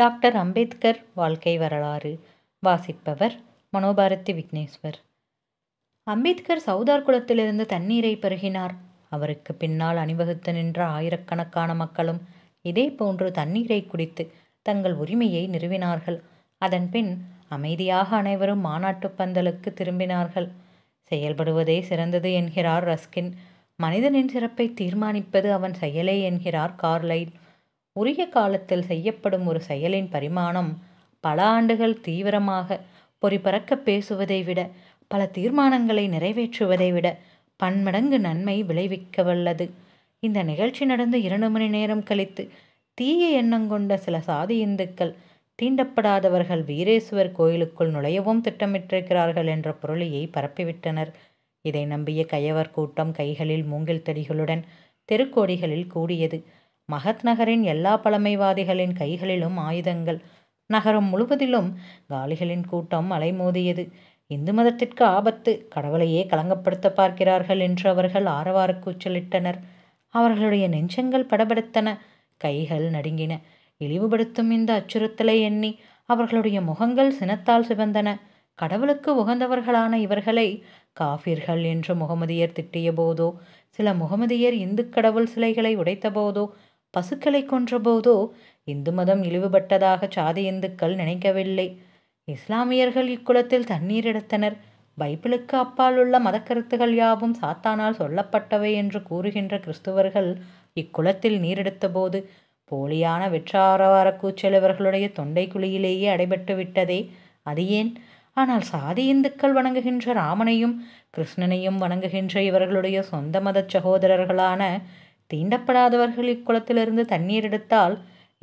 doctor Ambedkar வாழ்க்கை வரலாறு வாசிப்பவர் மனோபாரதி விக்னேஸ்வர் அம்பேத்கர் சவுதார் குளத்திலிருந்து தண்ணீரை பருகினார் அவருக்கு பின்னால் அணிவகுத்து நின்ற ஆயிரக்கணக்கான மக்களும் இதே போன்று தண்ணீரை குடித்து தங்கள் உரிமையை நிறுவினார்கள் அதன் பின் அமைதியாக அனைவரும் மாநாட்டு பந்தலுக்கு திரும்பினார்கள் செயல்படுவதே சிறந்தது என்கிறார் ரஸ்கின் மனிதனின் சிறப்பை தீர்மானிப்பது அவன் செயலே என்கிறார் கார்லைட் உரிய காலத்தில் செய்யப்படும் ஒரு செயலின் பரிமாணம் பல ஆண்டுகள் தீவிரமாக பொறிபறக்க பேசுவதை விட பல தீர்மானங்களை நிறைவேற்றுவதை விட பன்மடங்கு நன்மை விளைவிக்க வல்லது இந்த நிகழ்ச்சி நடந்து இரண்டு மணி நேரம் கழித்து தீய எண்ணம் கொண்ட சில சாதி இந்துக்கள் தீண்டப்படாதவர்கள் வீரேஸ்வர் கோயிலுக்குள் நுழையவும் திட்டமிட்டிருக்கிறார்கள் என்ற பொருளியை பரப்பிவிட்டனர் இதை நம்பிய கையவர் கூட்டம் கைகளில் மூங்கில் தடிகளுடன் தெருக்கோடிகளில் கூடியது மகத் நகரின் எல்லா பழமைவாதிகளின் கைகளிலும் ஆயுதங்கள் நகரம் முழுவதிலும் காலிகளின் கூட்டம் அலைமோதியது இந்து மதத்திற்கு ஆபத்து கடவுளையே கலங்கப்படுத்த பார்க்கிறார்கள் என்று அவர்கள் ஆரவார கூச்சலிட்டனர் அவர்களுடைய நெஞ்சங்கள் படபடுத்தன கைகள் நடுங்கின இழிவுபடுத்தும் இந்த அச்சுறுத்தலை எண்ணி அவர்களுடைய முகங்கள் சினத்தால் சிவந்தன கடவுளுக்கு உகந்தவர்களான இவர்களை காஃபிர்கள் என்று முகமதியர் திட்டிய போதோ சில முகமதியர் இந்து கடவுள் சிலைகளை உடைத்த போதோ பசுக்களை கொன்றபோதோ இந்து மதம் இழிவுபட்டதாக சாதி இந்துக்கள் நினைக்கவில்லை இஸ்லாமியர்கள் இக்குலத்தில் தண்ணீர் எடுத்தனர் பைபிளுக்கு அப்பால் உள்ள மதக்கருத்துகள் யாவும் சாத்தானால் சொல்லப்பட்டவை என்று கூறுகின்ற கிறிஸ்துவர்கள் இக்குலத்தில் நீரெடுத்தபோது போலியான வெற்றாரவார கூச்சல் இவர்களுடைய தொண்டை குழியிலேயே அடைபட்டு விட்டதே அது ஏன் ஆனால் சாதி இந்துக்கள் வணங்குகின்ற ராமனையும் கிருஷ்ணனையும் வணங்குகின்ற இவர்களுடைய சொந்த மத சகோதரர்களான தீண்டப்படாதவர்கள் இக்குளத்திலிருந்து தண்ணீர் எடுத்தால்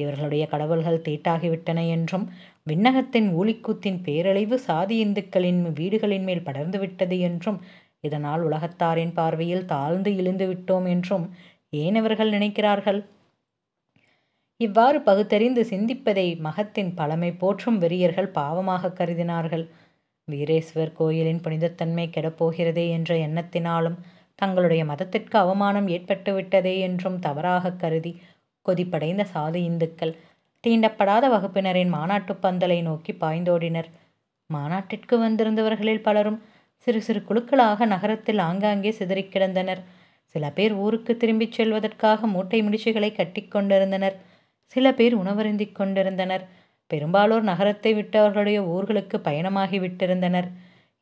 இவர்களுடைய கடவுள்கள் தீட்டாகிவிட்டன என்றும் விண்ணகத்தின் ஊழிக்கூத்தின் பேரழிவு சாதி இந்துக்களின் வீடுகளின் மேல் படர்ந்துவிட்டது என்றும் இதனால் உலகத்தாரின் பார்வையில் தாழ்ந்து இழுந்து விட்டோம் என்றும் ஏன் அவர்கள் நினைக்கிறார்கள் இவ்வாறு பகுத்தறிந்து சிந்திப்பதை மகத்தின் பழமை போற்றும் வெறியர்கள் பாவமாக கருதினார்கள் வீரேஸ்வர் கோயிலின் புனிதத்தன்மை கெடப்போகிறதே என்ற எண்ணத்தினாலும் தங்களுடைய மதத்திற்கு அவமானம் ஏற்பட்டுவிட்டதே என்றும் தவறாக கருதி கொதிப்படைந்த சாது இந்துக்கள் தீண்டப்படாத வகுப்பினரின் மாநாட்டு பந்தலை நோக்கி பாய்ந்தோடினர் மாநாட்டிற்கு வந்திருந்தவர்களில் பலரும் சிறு சிறு குழுக்களாக நகரத்தில் ஆங்காங்கே சிதறி கிடந்தனர் சில பேர் ஊருக்கு திரும்பிச் செல்வதற்காக மூட்டை முடிச்சுகளை கட்டி கொண்டிருந்தனர் சில பேர் உணவருந்திக் கொண்டிருந்தனர் பெரும்பாலோர் நகரத்தை விட்டு அவர்களுடைய ஊர்களுக்கு பயணமாகி விட்டிருந்தனர்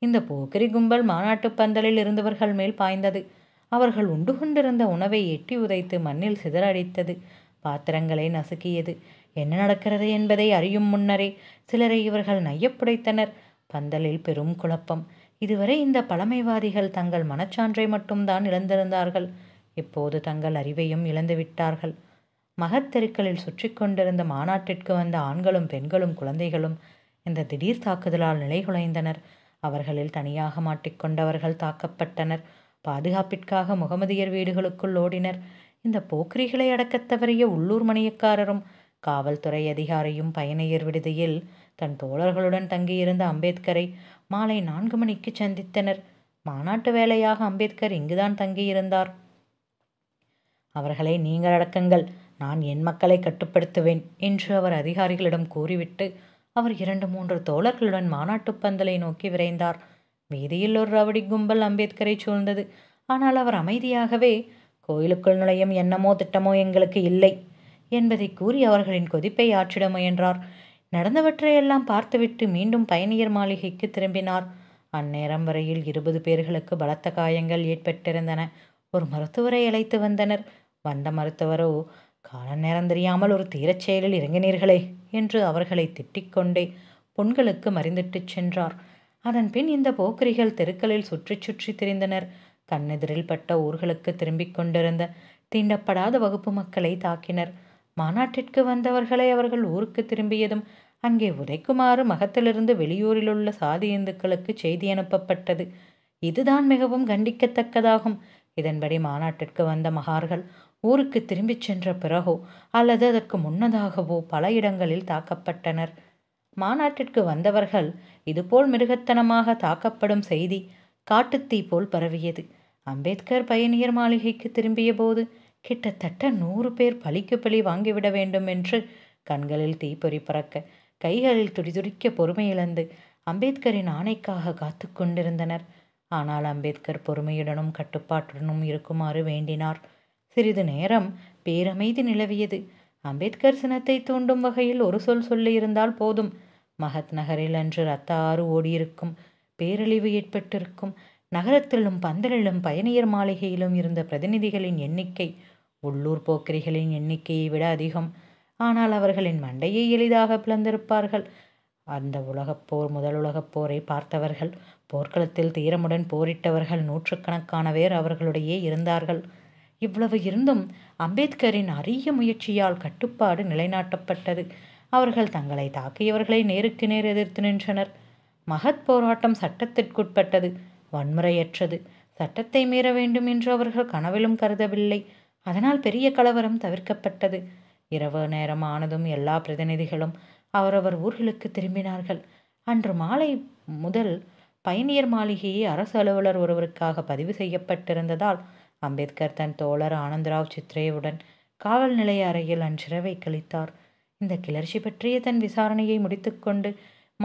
இந்த போக்கிரி கும்பல் மாநாட்டுப் பந்தலில் இருந்தவர்கள் மேல் பாய்ந்தது அவர்கள் உண்டு கொண்டிருந்த உணவை எட்டி உதைத்து மண்ணில் சிதறடித்தது பாத்திரங்களை நசுக்கியது என்ன நடக்கிறது என்பதை அறியும் முன்னரே சிலரை இவர்கள் நையப்புடைத்தனர் பந்தலில் பெரும் குழப்பம் இதுவரை இந்த பழமைவாதிகள் தங்கள் மனச்சான்றை மட்டும்தான் இழந்திருந்தார்கள் இப்போது தங்கள் அறிவையும் இழந்துவிட்டார்கள் மகத்தெருக்களில் சுற்றி கொண்டிருந்த மாநாட்டிற்கு வந்த ஆண்களும் பெண்களும் குழந்தைகளும் இந்த திடீர் தாக்குதலால் நிலைகுலைந்தனர் அவர்களில் தனியாக மாட்டிக்கொண்டவர்கள் தாக்கப்பட்டனர் பாதுகாப்பிற்காக முகமதியர் வீடுகளுக்குள் ஓடினர் இந்த போக்கிரிகளை அடக்கத் தவறிய உள்ளூர் மணியக்காரரும் காவல்துறை அதிகாரியும் பயணியர் விடுதியில் தன் தோழர்களுடன் தங்கியிருந்த அம்பேத்கரை மாலை நான்கு மணிக்கு சந்தித்தனர் மாநாட்டு வேலையாக அம்பேத்கர் இங்குதான் தங்கியிருந்தார் அவர்களை நீங்கள் அடக்குங்கள் நான் என் மக்களை கட்டுப்படுத்துவேன் என்று அவர் அதிகாரிகளிடம் கூறிவிட்டு அவர் இரண்டு மூன்று தோழர்களுடன் மாநாட்டு பந்தலை நோக்கி விரைந்தார் வீதியில் ஒரு ரவடி கும்பல் அம்பேத்கரை சூழ்ந்தது ஆனால் அவர் அமைதியாகவே கோயிலுக்குள் நுழையும் எண்ணமோ திட்டமோ எங்களுக்கு இல்லை என்பதை கூறி அவர்களின் கொதிப்பை ஆற்றிட முயன்றார் நடந்தவற்றையெல்லாம் பார்த்துவிட்டு மீண்டும் பயணியர் மாளிகைக்கு திரும்பினார் அந்நேரம் வரையில் இருபது பேர்களுக்கு பலத்த காயங்கள் ஏற்பட்டிருந்தன ஒரு மருத்துவரை அழைத்து வந்தனர் வந்த மருத்துவரோ கால நேரம் தெரியாமல் ஒரு தீரச் செயலில் இறங்கினீர்களே என்று அவர்களை திட்டிக்கொண்டே பொண்களுக்கு மறைந்துட்டு சென்றார் அதன் பின் இந்த போக்கரிகள் தெருக்களில் சுற்றி சுற்றி திரிந்தனர் கண்ணெதிரில் பட்ட ஊர்களுக்கு திரும்பிக் கொண்டிருந்த தீண்டப்படாத வகுப்பு மக்களை தாக்கினர் மாநாட்டிற்கு வந்தவர்களை அவர்கள் ஊருக்கு திரும்பியதும் அங்கே உதைக்குமாறு மகத்திலிருந்து வெளியூரிலுள்ள சாதி இந்துக்களுக்கு செய்தி அனுப்பப்பட்டது இதுதான் மிகவும் கண்டிக்கத்தக்கதாகும் இதன்படி மாநாட்டிற்கு வந்த மகார்கள் ஊருக்கு திரும்பிச் சென்ற பிறகோ அல்லது அதற்கு முன்னதாகவோ பல இடங்களில் தாக்கப்பட்டனர் மாநாட்டிற்கு வந்தவர்கள் இதுபோல் மிருகத்தனமாக தாக்கப்படும் செய்தி காட்டுத்தீ போல் பரவியது அம்பேத்கர் பயணியர் மாளிகைக்கு திரும்பிய போது கிட்டத்தட்ட நூறு பேர் பலிக்கு பலி வாங்கிவிட வேண்டும் என்று கண்களில் தீப்பொறி பறக்க கைகளில் துடிதுடிக்க பொறுமை இழந்து அம்பேத்கரின் ஆணைக்காக காத்து கொண்டிருந்தனர் ஆனால் அம்பேத்கர் பொறுமையுடனும் கட்டுப்பாட்டுடனும் இருக்குமாறு வேண்டினார் சிறிது நேரம் பேரமைதி நிலவியது அம்பேத்கர் சினத்தை தூண்டும் வகையில் ஒரு சொல் சொல்லியிருந்தால் போதும் மகத் நகரில் அன்று ரத்த ஆறு ஓடியிருக்கும் பேரழிவு ஏற்பட்டிருக்கும் நகரத்திலும் பந்தலிலும் பயணியர் மாளிகையிலும் இருந்த பிரதிநிதிகளின் எண்ணிக்கை உள்ளூர் போக்கிரிகளின் எண்ணிக்கையை விட அதிகம் ஆனால் அவர்களின் மண்டையை எளிதாக பிளந்திருப்பார்கள் அந்த உலகப்போர் முதல் உலகப் போரை பார்த்தவர்கள் போர்க்களத்தில் தீரமுடன் போரிட்டவர்கள் நூற்றுக்கணக்கானவேர் அவர்களுடையே அவர்களுடைய இருந்தார்கள் இவ்வளவு இருந்தும் அம்பேத்கரின் அரிய முயற்சியால் கட்டுப்பாடு நிலைநாட்டப்பட்டது அவர்கள் தங்களை தாக்கியவர்களை நேருக்கு நேர் எதிர்த்து நின்றனர் மகத் போராட்டம் சட்டத்திற்குட்பட்டது வன்முறையற்றது சட்டத்தை மீற வேண்டும் என்று அவர்கள் கனவிலும் கருதவில்லை அதனால் பெரிய கலவரம் தவிர்க்கப்பட்டது இரவு நேரம் ஆனதும் எல்லா பிரதிநிதிகளும் அவரவர் ஊர்களுக்கு திரும்பினார்கள் அன்று மாலை முதல் பயணியர் மாளிகையை அரசு அலுவலர் ஒருவருக்காக பதிவு செய்யப்பட்டிருந்ததால் அம்பேத்கர் தன் தோழர் ஆனந்தராவ் சித்ரேவுடன் காவல் நிலைய அறையில் அன்றிரவை கழித்தார் இந்த கிளர்ச்சி பற்றிய தன் விசாரணையை முடித்துக்கொண்டு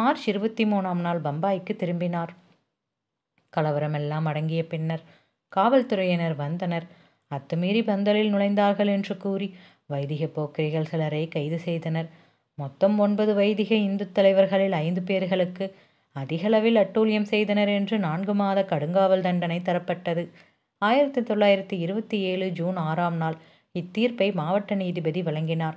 மார்ச் இருபத்தி மூணாம் நாள் பம்பாய்க்கு திரும்பினார் கலவரமெல்லாம் அடங்கிய பின்னர் காவல்துறையினர் வந்தனர் அத்துமீறி பந்தலில் நுழைந்தார்கள் என்று கூறி வைதிக போக்கிரிகள் சிலரை கைது செய்தனர் மொத்தம் ஒன்பது வைதிக இந்து தலைவர்களில் ஐந்து பேர்களுக்கு அதிகளவில் அட்டூழியம் செய்தனர் என்று நான்கு மாத கடுங்காவல் தண்டனை தரப்பட்டது ஆயிரத்தி தொள்ளாயிரத்தி இருபத்தி ஏழு ஜூன் ஆறாம் நாள் இத்தீர்ப்பை மாவட்ட நீதிபதி வழங்கினார்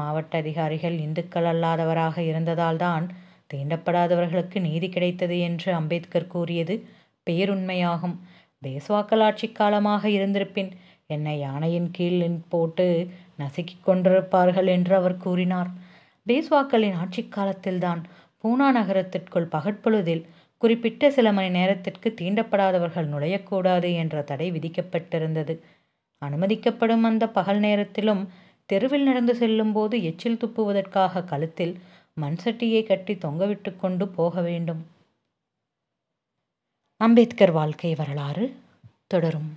மாவட்ட அதிகாரிகள் இந்துக்கள் அல்லாதவராக இருந்ததால்தான் தீண்டப்படாதவர்களுக்கு நீதி கிடைத்தது என்று அம்பேத்கர் கூறியது பேருண்மையாகும் பேஸ்வாக்கள் ஆட்சி காலமாக இருந்திருப்பின் என்னை யானையின் கீழ் போட்டு நசுக்கிக் கொண்டிருப்பார்கள் என்று அவர் கூறினார் பேஸ்வாக்களின் ஆட்சி காலத்தில்தான் பூனா நகரத்திற்குள் பகற்பொழுதில் குறிப்பிட்ட சில மணி நேரத்திற்கு தீண்டப்படாதவர்கள் நுழையக்கூடாது என்ற தடை விதிக்கப்பட்டிருந்தது அனுமதிக்கப்படும் அந்த பகல் நேரத்திலும் தெருவில் நடந்து செல்லும்போது எச்சில் துப்புவதற்காக கழுத்தில் மண்சட்டியை கட்டி தொங்கவிட்டு கொண்டு போக வேண்டும் அம்பேத்கர் வாழ்க்கை வரலாறு தொடரும்